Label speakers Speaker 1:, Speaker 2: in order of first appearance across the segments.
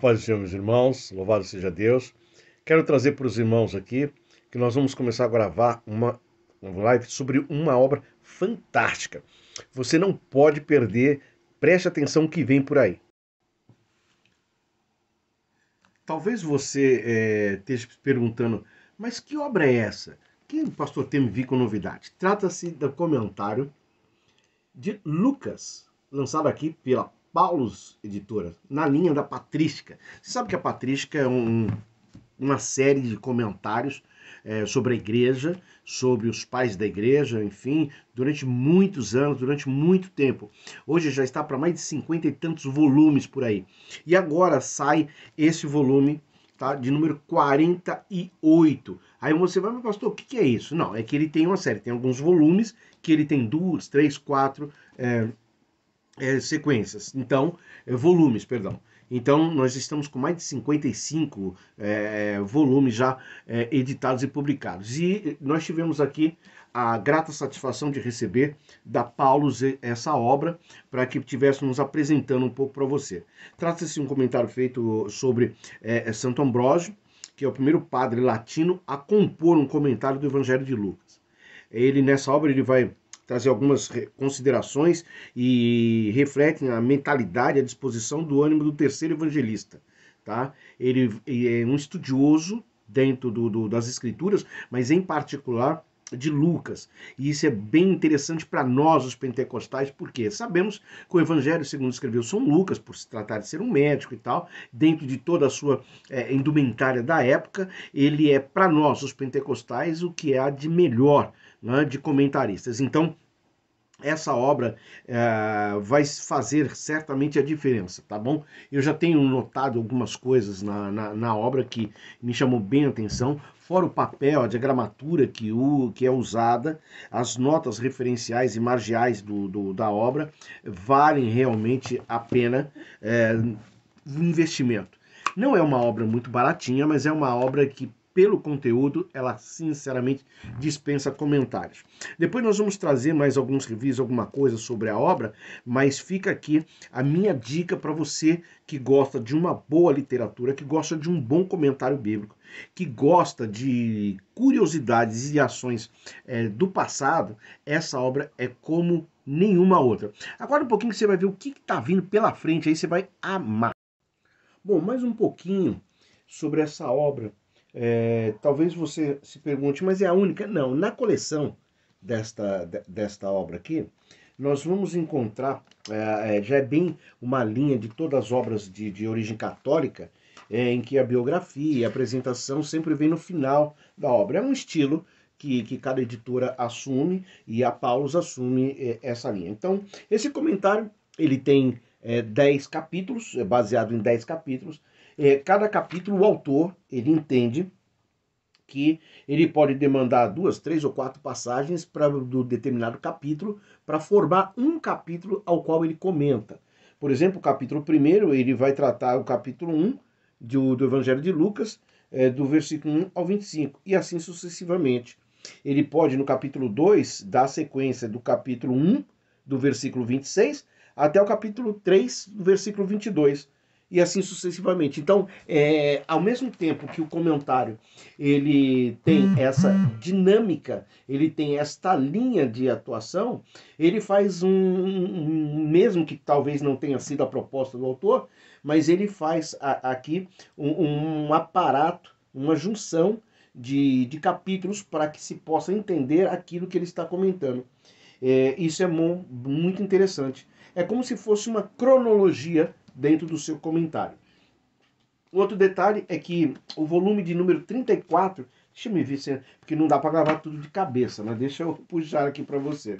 Speaker 1: paz do Senhor, meus irmãos, louvado seja Deus. Quero trazer para os irmãos aqui que nós vamos começar a gravar uma, live sobre uma obra fantástica. Você não pode perder, preste atenção que vem por aí. Talvez você é, esteja perguntando, mas que obra é essa? Que o pastor tem vir com novidade? Trata-se do comentário de Lucas, lançado aqui pela Paulos Editora, na linha da Patrística. Você sabe que a Patrística é um, uma série de comentários é, sobre a igreja, sobre os pais da igreja, enfim, durante muitos anos, durante muito tempo. Hoje já está para mais de cinquenta e tantos volumes por aí. E agora sai esse volume Tá? De número 48. Aí você vai, mas pastor, o que, que, é isso? Não, é que ele tem uma série, tem alguns volumes, que ele tem duas, três, quatro é, é, sequências, então, é, volumes, perdão. Então, nós estamos com mais de 55 é, volumes já é, editados e publicados. E eh, nós tivemos aqui a grata satisfação de receber da Paulo essa obra para que estivéssemos apresentando um pouco para você. Trata-se de um comentário feito sobre é, é, Santo Ambrósio, que é o primeiro padre latino a compor um comentário do Evangelho de Lucas. Ele, nessa obra, ele vai trazer algumas considerações e refletem a mentalidade, a disposição do ânimo do terceiro evangelista. Tá? Ele é um estudioso dentro do, do, das escrituras, mas em particular de Lucas. E isso é bem interessante para nós, os pentecostais, porque sabemos que o Evangelho, segundo escreveu São Lucas, por se tratar de ser um médico e tal, dentro de toda a sua é, indumentária da época, ele é, para nós, os pentecostais, o que há é de melhor né, de comentaristas. Então, essa obra é, vai fazer certamente a diferença, tá bom? Eu já tenho notado algumas coisas na, na, na, obra que me chamou bem a atenção fora o papel, a diagramatura que, o, que é usada, as notas referenciais e margiais do, do da obra valem realmente a pena é, eh, o investimento. Não é uma obra muito baratinha, mas é uma obra que pelo conteúdo, ela sinceramente dispensa comentários. Depois nós vamos trazer mais alguns reviews, alguma coisa sobre a obra, mas fica aqui a minha dica para você que gosta de uma boa literatura, que gosta de um bom comentário bíblico, que gosta de curiosidades e ações é, do passado, essa obra é como nenhuma outra. Agora um pouquinho você vai ver o que está vindo pela frente, aí você vai amar. Bom, mais um pouquinho sobre essa obra é, talvez você se pergunte, mas é a única? Não, na coleção desta, desta obra aqui, nós vamos encontrar, é, é, já é bem uma linha de todas as obras de, de origem católica, é, em que a biografia e a apresentação sempre vem no final da obra. É um estilo que, que cada editora assume e a Paulus assume é, essa linha. Então, esse comentário ele tem 10 é, capítulos, é baseado em 10 capítulos, é, cada capítulo o autor ele entende que ele pode demandar duas, três ou quatro passagens para do determinado capítulo para formar um capítulo ao qual ele comenta. Por exemplo, o capítulo 1, ele vai tratar o capítulo 1 do, do Evangelho de Lucas, é, do versículo 1 ao 25, e assim sucessivamente. Ele pode, no capítulo 2, dar sequência do capítulo 1, do versículo 26, até o capítulo 3, do versículo 22 e assim sucessivamente. Então, é, ao mesmo tempo que o comentário ele tem essa dinâmica, ele tem esta linha de atuação, ele faz um, um mesmo que talvez não tenha sido a proposta do autor, mas ele faz a, aqui um, um aparato, uma junção de, de capítulos para que se possa entender aquilo que ele está comentando. É, isso é muito interessante. É como se fosse uma cronologia dentro do seu comentário. Outro detalhe é que o volume de número 34, deixa eu me ver se é, porque não dá para gravar tudo de cabeça, mas deixa eu puxar aqui para você.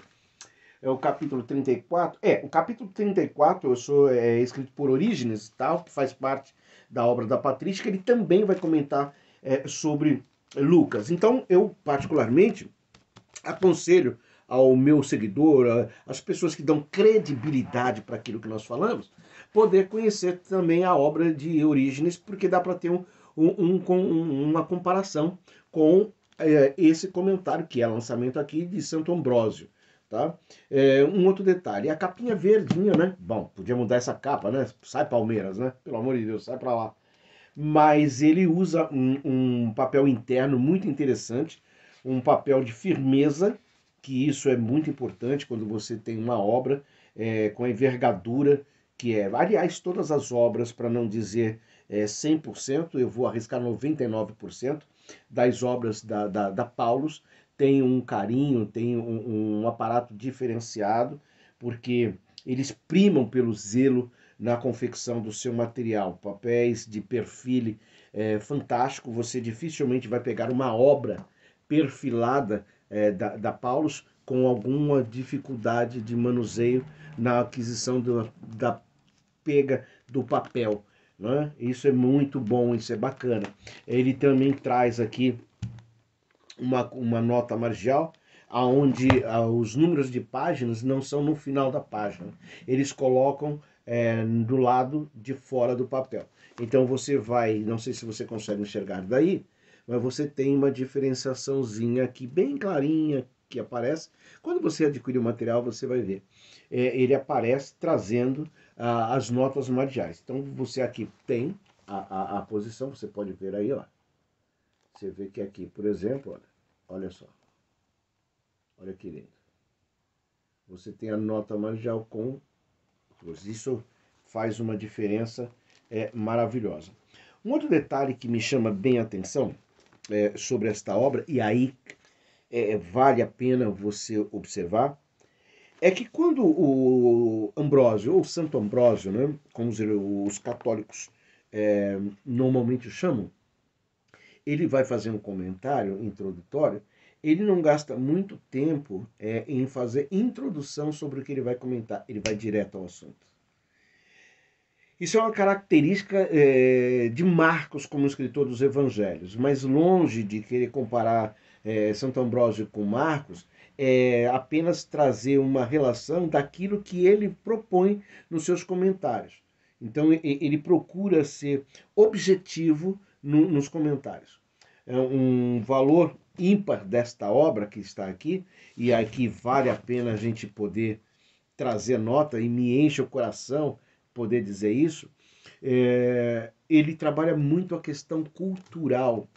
Speaker 1: É o capítulo 34. É, o capítulo 34, eu sou é, escrito por Orígenes e tal, que faz parte da obra da Patrística, ele também vai comentar é, sobre Lucas. Então, eu particularmente aconselho ao meu seguidor, às pessoas que dão credibilidade para aquilo que nós falamos, poder conhecer também a obra de Orígenes, porque dá para ter um, um, um, uma comparação com é, esse comentário que é lançamento aqui de Santo Ambrósio. Tá? É, um outro detalhe, a capinha verdinha, né? Bom, podia mudar essa capa, né? Sai Palmeiras, né? Pelo amor de Deus, sai para lá. Mas ele usa um, um papel interno muito interessante, um papel de firmeza que isso é muito importante quando você tem uma obra é, com a envergadura que é. Aliás, todas as obras, para não dizer é, 100%, eu vou arriscar 99% das obras da, da, da Paulus, tem um carinho, tem um, um aparato diferenciado, porque eles primam pelo zelo na confecção do seu material. Papéis de perfil é, fantástico, você dificilmente vai pegar uma obra perfilada é, da, da Paulus com alguma dificuldade de manuseio na aquisição do, da pega do papel. Né? Isso é muito bom, isso é bacana. Ele também traz aqui uma, uma nota marginal aonde ah, os números de páginas não são no final da página. Eles colocam é, do lado de fora do papel. Então você vai, não sei se você consegue enxergar daí, mas você tem uma diferenciaçãozinha aqui bem clarinha que aparece. Quando você adquirir o material, você vai ver. É, ele aparece trazendo ah, as notas marginais. Então você aqui tem a, a, a, posição, você pode ver aí, ó. Você vê que aqui, por exemplo, olha, olha só. Olha que lindo. Você tem a nota marginal com isso faz uma diferença é, maravilhosa. Um outro detalhe que me chama bem a atenção é, sobre esta obra, e aí é, é, vale a pena você observar, é que quando o Ambrósio, ou Santo Ambrósio, né, como os católicos é, normalmente o chamam, ele vai fazer um comentário introdutório, ele não gasta muito tempo é, em fazer introdução sobre o que ele vai comentar, ele vai direto ao assunto. Isso é uma característica é, de Marcos como escritor dos evangelhos, mas longe de querer comparar é, Santo Ambrósio com Marcos, é apenas trazer uma relação daquilo que ele propõe nos seus comentários. Então ele procura ser objetivo no, nos comentários. É um valor ímpar desta obra que está aqui, e aqui vale a pena a gente poder trazer nota e me enche o coração poder dizer isso, é, ele trabalha muito a questão cultural.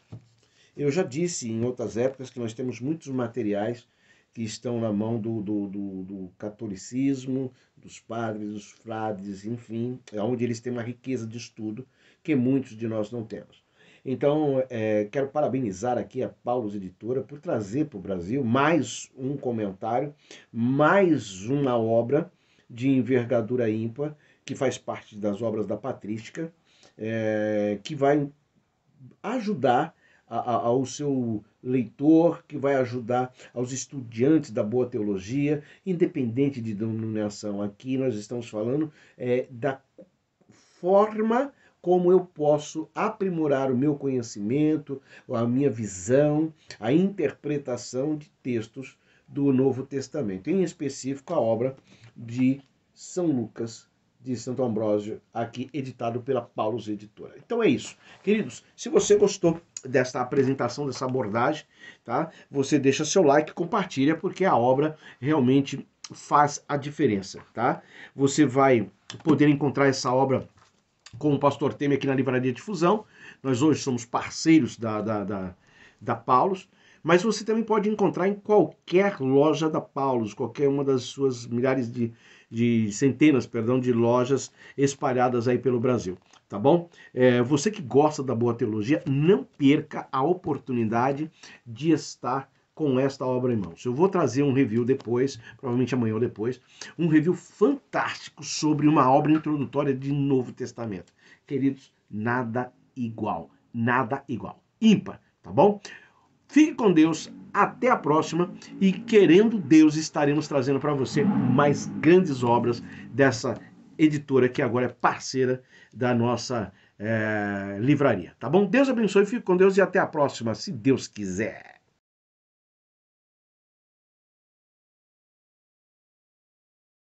Speaker 1: Eu já disse em outras épocas que nós temos muitos materiais que estão na mão do, do, do, do catolicismo, dos padres, dos frades, enfim, é onde eles têm uma riqueza de estudo que muitos de nós não temos. Então, é, quero parabenizar aqui a Paulos Editora por trazer para o Brasil mais um comentário, mais uma obra de envergadura ímpar que faz parte das obras da patrística, é, que vai ajudar a, a, ao seu leitor, que vai ajudar aos estudantes da boa teologia, independente de denominação. Aqui nós estamos falando é, da forma como eu posso aprimorar o meu conhecimento, a minha visão, a interpretação de textos do Novo Testamento, em específico a obra de São Lucas de Santo Ambrósio, aqui editado pela Paulus Editora. Então é isso. Queridos, se você gostou desta apresentação, dessa abordagem, tá? Você deixa seu like, compartilha, porque a obra realmente faz a diferença, tá? Você vai poder encontrar essa obra com o Pastor Temer aqui na Livraria Difusão. Nós hoje somos parceiros da, da, da, da Paulus mas você também pode encontrar em qualquer loja da Paulus, qualquer uma das suas milhares de de centenas, perdão, de lojas espalhadas aí pelo Brasil, tá bom? É, você que gosta da boa teologia, não perca a oportunidade de estar com esta obra em mãos. Eu vou trazer um review depois, provavelmente amanhã ou depois, um review fantástico sobre uma obra introdutória de Novo Testamento. Queridos, nada igual, nada igual. Ímpar, tá bom? Fique com Deus, até a próxima e querendo Deus estaremos trazendo para você mais grandes obras dessa editora que agora é parceira da nossa é, livraria, tá bom? Deus abençoe, fique com Deus e até a próxima, se Deus quiser.